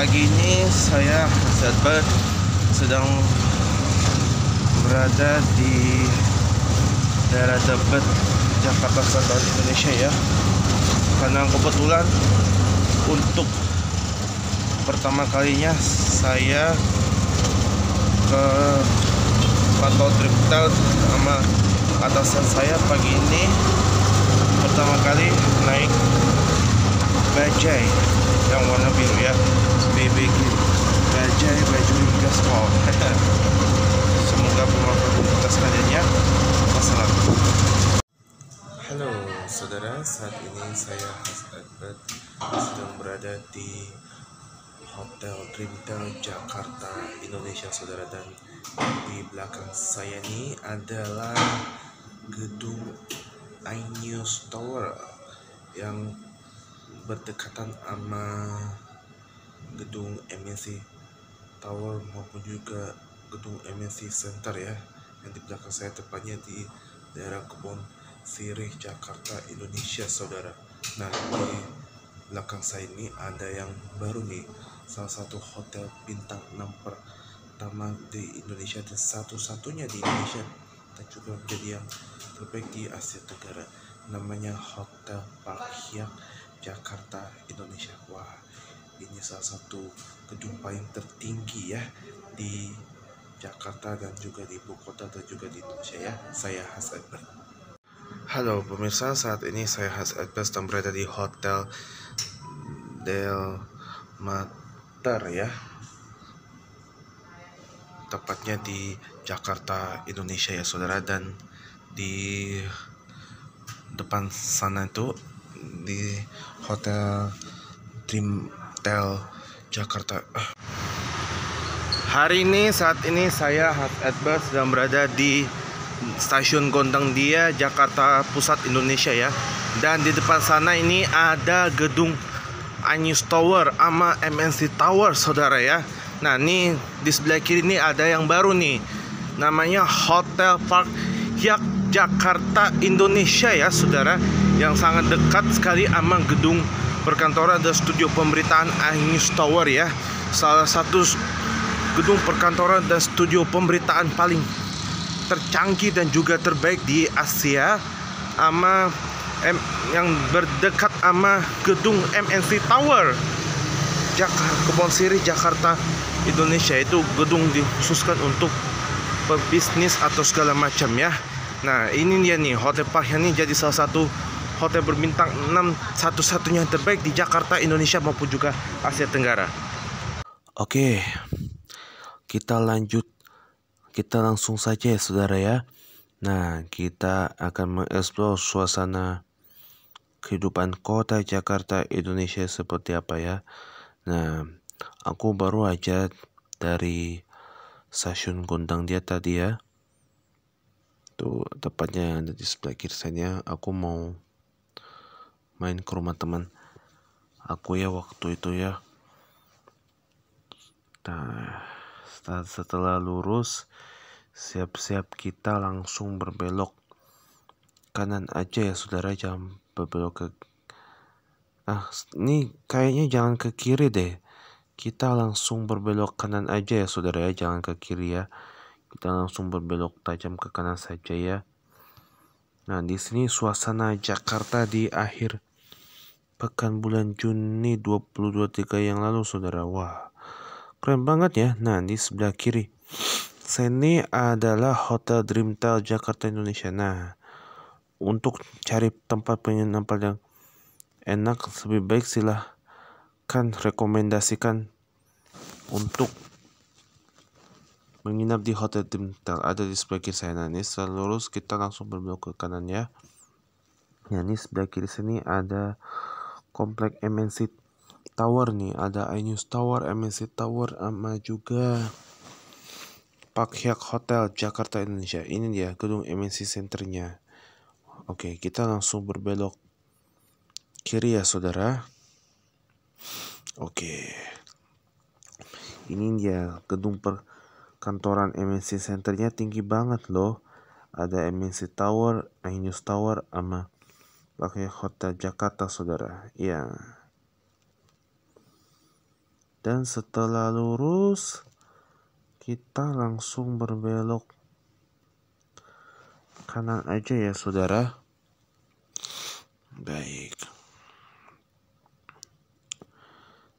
pagi ini saya saat sedang berada di daerah Tebet Jakarta Selatan Indonesia ya karena kebetulan untuk pertama kalinya saya ke Pantau Triptel sama atasan saya pagi ini pertama kali naik bajai yang warna biru ya PBG Bajai Baju pol semoga bermanfaat untuk sekaliannya Halo saudara, saat ini saya Has Edward sedang berada di Hotel Trimtel Jakarta, Indonesia saudara dan di belakang saya ini adalah gedung iNews Tower yang berdekatan sama gedung MNC Tower maupun juga gedung MNC Center ya yang di belakang saya tepatnya di daerah Kebon Sirih Jakarta Indonesia saudara nah di belakang saya ini ada yang baru nih salah satu hotel bintang 6 pertama di Indonesia dan satu-satunya di Indonesia dan juga menjadi yang terbaik di Asia Tenggara namanya Hotel Park Hyang Jakarta Indonesia wah ini salah satu gedung paling tertinggi ya di Jakarta dan juga di ibu kota dan juga di Indonesia ya. Saya Has Edbert Halo pemirsa, saat ini saya Has Edbert sedang berada di Hotel Del Mater ya. Tepatnya di Jakarta, Indonesia ya saudara dan di depan sana itu di Hotel Dream Hotel Jakarta. Hari ini saat ini saya at Edbert sedang berada di Stasiun Gondang Dia, Jakarta Pusat Indonesia ya. Dan di depan sana ini ada gedung Anyus Tower sama MNC Tower saudara ya. Nah ini di sebelah kiri ini ada yang baru nih. Namanya Hotel Park Yak Jakarta Indonesia ya saudara. Yang sangat dekat sekali sama gedung perkantoran dan studio pemberitaan Angus Tower ya. Salah satu gedung perkantoran dan studio pemberitaan paling tercanggih dan juga terbaik di Asia ama M, yang berdekat sama gedung MNC Tower Jak Kebon Sirih Jakarta Indonesia itu gedung dikhususkan untuk pebisnis atau segala macam ya. Nah ini dia nih hotel park ini jadi salah satu hotel berbintang 6 satu-satunya yang terbaik di Jakarta, Indonesia maupun juga Asia Tenggara. Oke, kita lanjut. Kita langsung saja ya saudara ya. Nah, kita akan mengeksplor suasana kehidupan kota Jakarta, Indonesia seperti apa ya. Nah, aku baru aja dari stasiun Gondang dia tadi ya. Tuh, tepatnya ada di sebelah kiri saya. Aku mau main ke rumah teman aku ya waktu itu ya nah setelah lurus siap-siap kita langsung berbelok kanan aja ya saudara jangan berbelok ke nah ini kayaknya jangan ke kiri deh kita langsung berbelok kanan aja ya saudara ya jangan ke kiri ya kita langsung berbelok tajam ke kanan saja ya nah di sini suasana Jakarta di akhir pekan bulan Juni 2023 yang lalu saudara. Wah, keren banget ya. Nah, di sebelah kiri. Sini adalah Hotel Dreamtel Jakarta Indonesia. Nah, untuk cari tempat penginapan yang enak lebih baik silahkan rekomendasikan untuk menginap di Hotel Dreamtel ada di sebelah kiri saya. Nah, ini seluruh kita langsung berbelok ke kanan ya. Nah, ini sebelah kiri sini ada komplek MNC Tower nih ada iNews Tower, MNC Tower sama juga Park Hyuk Hotel Jakarta Indonesia ini dia gedung MNC Centernya oke kita langsung berbelok kiri ya saudara oke ini dia gedung perkantoran MNC Centernya tinggi banget loh ada MNC Tower, iNews Tower, sama pakai kota Jakarta saudara ya dan setelah lurus kita langsung berbelok kanan aja ya saudara baik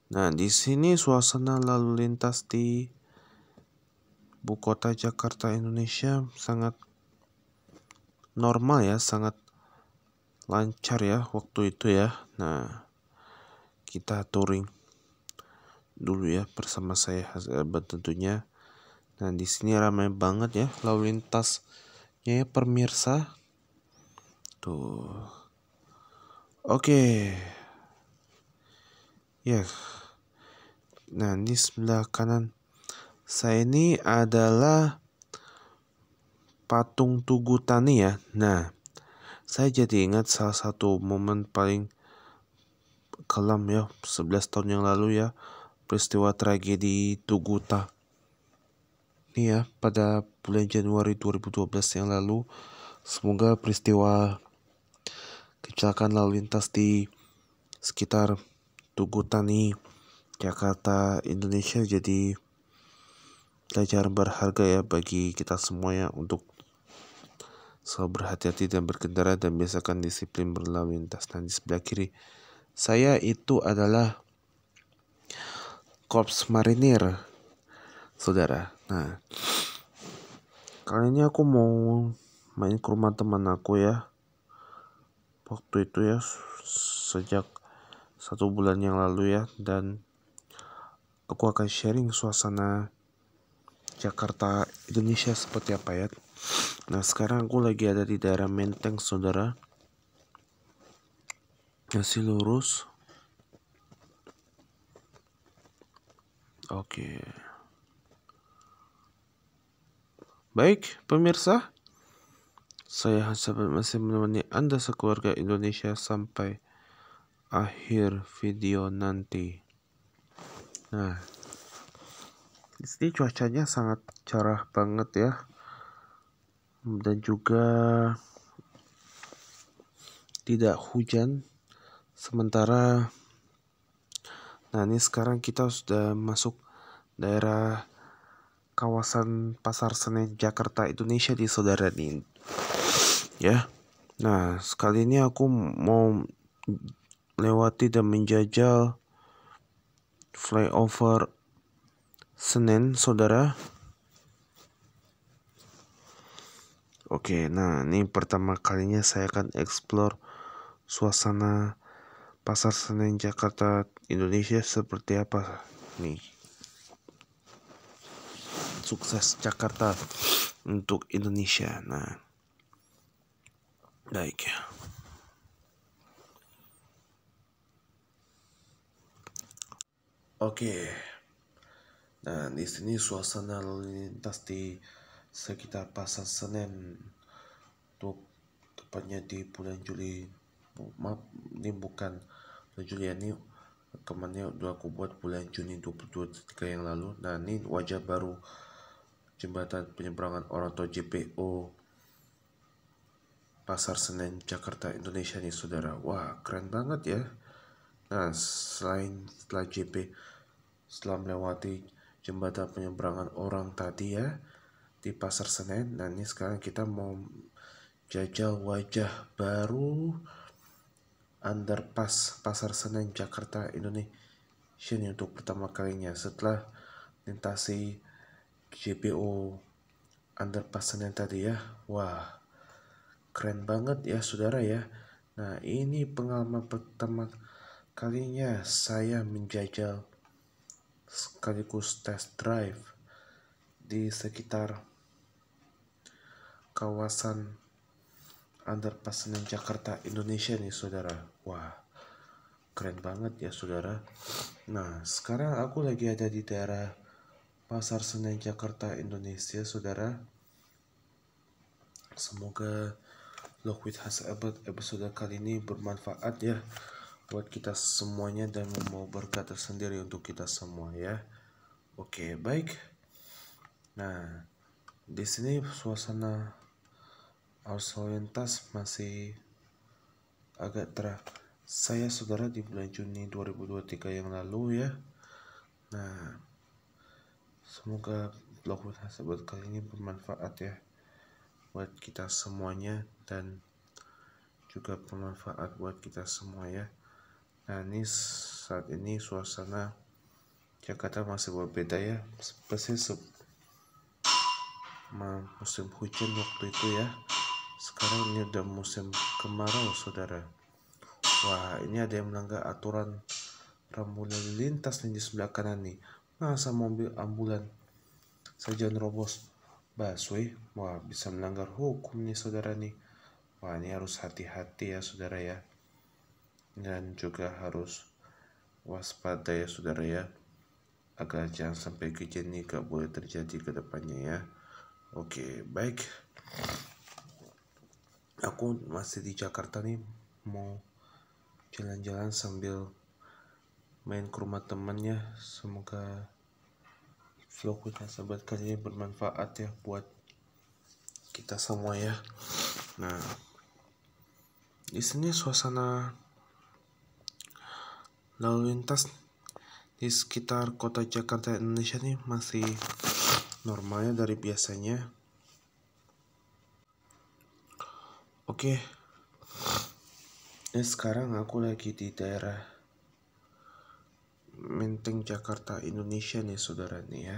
nah di sini suasana lalu lintas di ibu kota Jakarta Indonesia sangat normal ya sangat lancar ya waktu itu ya nah kita touring dulu ya bersama saya tentunya nah di sini ramai banget ya lalu lintasnya ya pemirsa tuh oke okay. ya yeah. nah di sebelah kanan saya ini adalah patung Tugu Tani ya nah saya jadi ingat salah satu momen paling kelam ya 11 tahun yang lalu ya peristiwa tragedi Tuguta ini ya pada bulan Januari 2012 yang lalu semoga peristiwa kecelakaan lalu lintas di sekitar Tuguta nih Jakarta Indonesia jadi pelajaran berharga ya bagi kita semua ya untuk Selalu berhati-hati dan berkendara dan biasakan disiplin berlalu lintas. Dan di sebelah kiri saya itu adalah Korps Marinir, saudara. Nah, kali ini aku mau main ke rumah teman aku ya. Waktu itu ya, sejak satu bulan yang lalu ya, dan aku akan sharing suasana Jakarta Indonesia seperti apa ya Nah sekarang aku lagi ada di daerah Menteng saudara Masih lurus Oke Baik pemirsa Saya Hasabat masih menemani Anda sekeluarga Indonesia sampai akhir video nanti Nah di cuacanya sangat cerah banget ya dan juga tidak hujan sementara nah ini sekarang kita sudah masuk daerah kawasan pasar Senen Jakarta Indonesia di saudara ini ya nah sekali ini aku mau lewati dan menjajal flyover Senen saudara Oke, nah ini pertama kalinya saya akan explore suasana Pasar Senen Jakarta Indonesia seperti apa nih. Sukses Jakarta untuk Indonesia. Nah, baik ya. Oke. Nah, di sini suasana lalu lintas di sekitar pasar Senen untuk tepatnya di bulan Juli maaf ini bukan bulan Juli ya, ini kemarin udah aku buat bulan Juni 2023 yang lalu nah ini wajah baru jembatan penyeberangan orang atau JPO Pasar Senen Jakarta Indonesia nih saudara wah keren banget ya nah selain setelah JP setelah melewati jembatan penyeberangan orang tadi ya di pasar Senen. Nah ini sekarang kita mau jajal wajah baru underpass pasar Senen Jakarta Indonesia ini untuk pertama kalinya setelah lintasi JPO underpass Senen tadi ya. Wah keren banget ya saudara ya. Nah ini pengalaman pertama kalinya saya menjajal sekaligus test drive di sekitar kawasan underpass Senen Jakarta Indonesia nih saudara wah keren banget ya saudara nah sekarang aku lagi ada di daerah Pasar Senen Jakarta Indonesia saudara semoga Log with Has episode kali ini bermanfaat ya buat kita semuanya dan mau berkat tersendiri untuk kita semua ya. Oke, baik. Nah, di sini suasana arus lalu lintas masih agak terang. Saya saudara di bulan Juni 2023 yang lalu ya. Nah, semoga blog berhasil buat kali ini bermanfaat ya buat kita semuanya dan juga bermanfaat buat kita semua ya. Nah, ini saat ini suasana Jakarta masih berbeda ya, persis musim hujan waktu itu ya sekarang ini udah musim kemarau saudara wah ini ada yang melanggar aturan rambu lalu lintas nih di sebelah kanan nih masa mobil ambulan saja nerobos busway wah bisa melanggar hukum nih saudara nih wah ini harus hati-hati ya saudara ya dan juga harus waspada ya saudara ya agar jangan sampai kejadian ini gak boleh terjadi ke depannya ya Oke, baik. Aku masih di Jakarta nih, mau jalan-jalan sambil main ke rumah temannya. Semoga vlog kita sahabat kalian bermanfaat ya buat kita semua ya. Nah, di sini suasana lalu lintas di sekitar kota Jakarta Indonesia nih masih normalnya dari biasanya oke okay. sekarang aku lagi di daerah Menteng Jakarta Indonesia nih saudara nih ya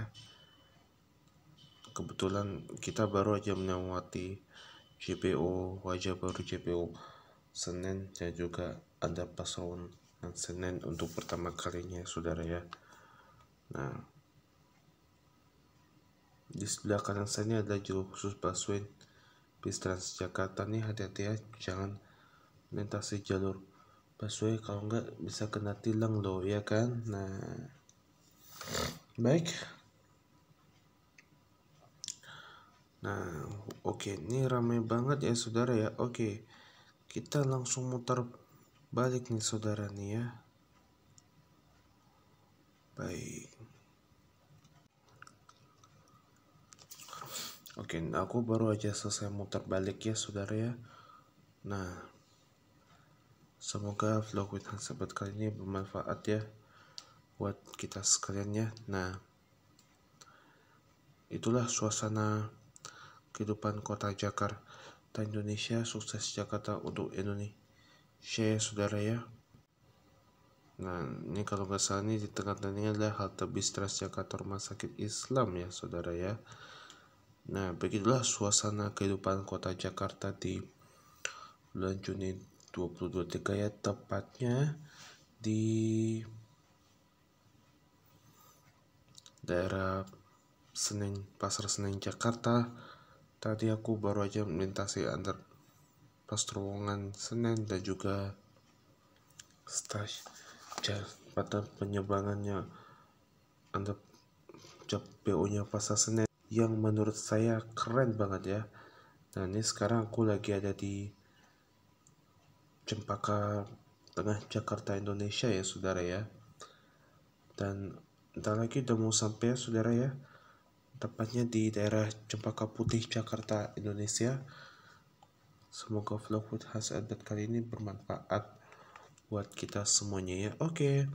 kebetulan kita baru aja melewati JPO wajah baru JPO Senin dan juga ada Pasuruan Senin untuk pertama kalinya saudara ya nah di sebelah kanan saya ini ada jalur khusus busway bis Transjakarta nih hati-hati ya jangan melintasi jalur busway kalau enggak bisa kena tilang loh ya kan nah baik nah oke okay. ini ramai banget ya saudara ya oke okay. kita langsung mutar balik nih saudara nih ya baik Oke, okay, aku baru aja selesai mutar balik ya saudara ya. Nah, semoga vlog with sahabat kali ini bermanfaat ya buat kita sekalian ya. Nah, itulah suasana kehidupan kota Jakarta Indonesia, sukses Jakarta untuk Indonesia ya saudara ya. Nah, ini kalau nggak salah ini di tengah-tengahnya adalah halte bis Transjakarta Rumah Sakit Islam ya, saudara ya. Nah, begitulah suasana kehidupan kota Jakarta di bulan Juni 2023 ya, tepatnya di daerah Senin, Pasar Senen Jakarta. Tadi aku baru aja melintasi antar pas terowongan Senen dan juga stasiun pada penyebangannya antar BO-nya Pasar Senen yang menurut saya keren banget ya nah ini sekarang aku lagi ada di Cempaka Tengah Jakarta Indonesia ya saudara ya dan entar lagi udah mau sampai ya saudara ya tepatnya di daerah Cempaka Putih Jakarta Indonesia semoga vlog food khas adat kali ini bermanfaat buat kita semuanya ya oke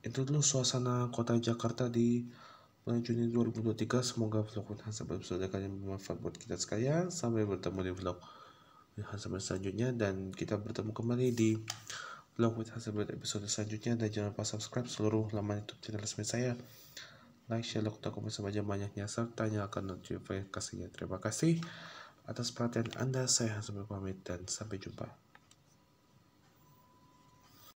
itu dulu suasana kota Jakarta di bulan Juni 2023 semoga vlog Wilhan sampai episode kali ini bermanfaat buat kita sekalian sampai bertemu di vlog Wilhan sampai selanjutnya dan kita bertemu kembali di vlog Wilhan sampai episode selanjutnya dan jangan lupa subscribe seluruh laman youtube channel resmi saya like, share, like, komen sebanyak banyaknya serta nyalakan notifikasinya terima kasih atas perhatian anda saya Hasan pamit dan sampai jumpa